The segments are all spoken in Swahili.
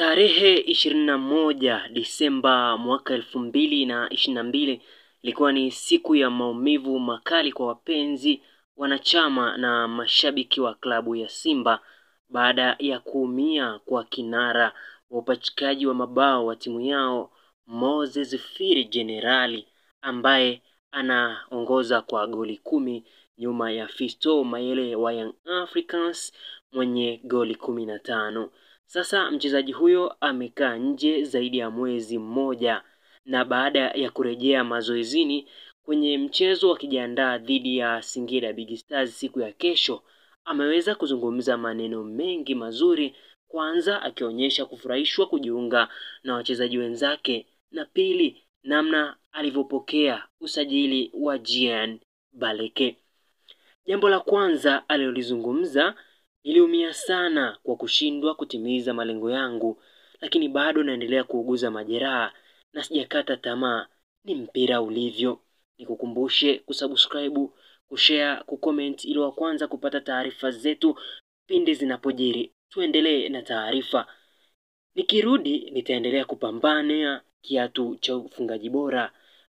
Tarehe ishirini na moja Disemba mwaka elfu mbili na ishirini na mbili ilikuwa ni siku ya maumivu makali kwa wapenzi, wanachama na mashabiki wa klabu ya Simba baada ya kuumia kwa kinara wa upachikaji wa mabao wa timu yao Moses Firi Generali ambaye anaongoza kwa goli kumi nyuma ya fisto Mayele wa Young Africans mwenye goli kumi na tano. Sasa mchezaji huyo amekaa nje zaidi ya mwezi mmoja, na baada ya kurejea mazoezini kwenye mchezo wakijiandaa dhidi ya Singida Big Stars siku ya kesho, ameweza kuzungumza maneno mengi mazuri, kwanza akionyesha kufurahishwa kujiunga na wachezaji wenzake, na pili namna alivyopokea usajili wa Jean Baleke. Jambo la kwanza alilolizungumza, niliumia sana kwa kushindwa kutimiza malengo yangu, lakini bado naendelea kuuguza majeraha na sijakata tamaa. Ni mpira ulivyo. Nikukumbushe kusubscribe, kushare, kucomment ili wa kwanza kupata taarifa zetu pindi zinapojiri. Tuendelee na taarifa. Nikirudi nitaendelea kupambania kiatu cha ufungaji bora.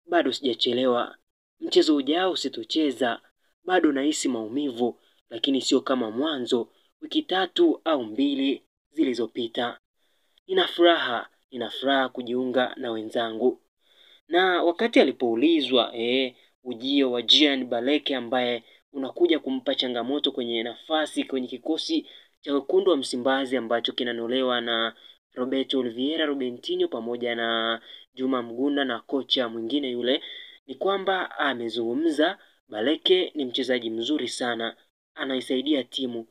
Bado sijachelewa. Mchezo ujao usitocheza bado nahisi maumivu, lakini sio kama mwanzo, wiki tatu au mbili zilizopita. Nina furaha, nina furaha kujiunga na wenzangu. Na wakati alipoulizwa eh, ujio wa Jean Baleke ambaye unakuja kumpa changamoto kwenye nafasi kwenye kikosi cha wekundu wa Msimbazi ambacho kinanolewa na Roberto Oliveira Robentinho pamoja na Juma Mgunda na kocha mwingine yule, ni kwamba amezungumza Baleke ni mchezaji mzuri sana, anaisaidia timu.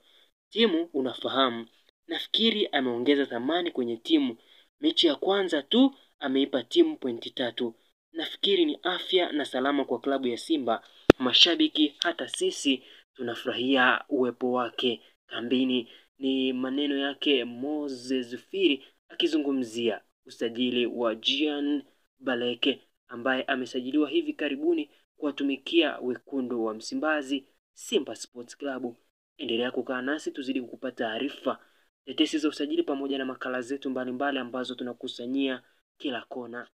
Timu unafahamu, nafikiri ameongeza thamani kwenye timu. Mechi ya kwanza tu ameipa timu pointi tatu. Nafikiri ni afya na salama kwa klabu ya Simba. Mashabiki hata sisi tunafurahia uwepo wake kambini. Ni maneno yake Moses Firi akizungumzia usajili wa Jean Baleke ambaye amesajiliwa hivi karibuni kuwatumikia wekundu wa Msimbazi, Simba Sports Club. Endelea kukaa nasi tuzidi kukupa taarifa, tetesi za usajili pamoja na makala zetu mbalimbali mbali ambazo tunakusanyia kila kona.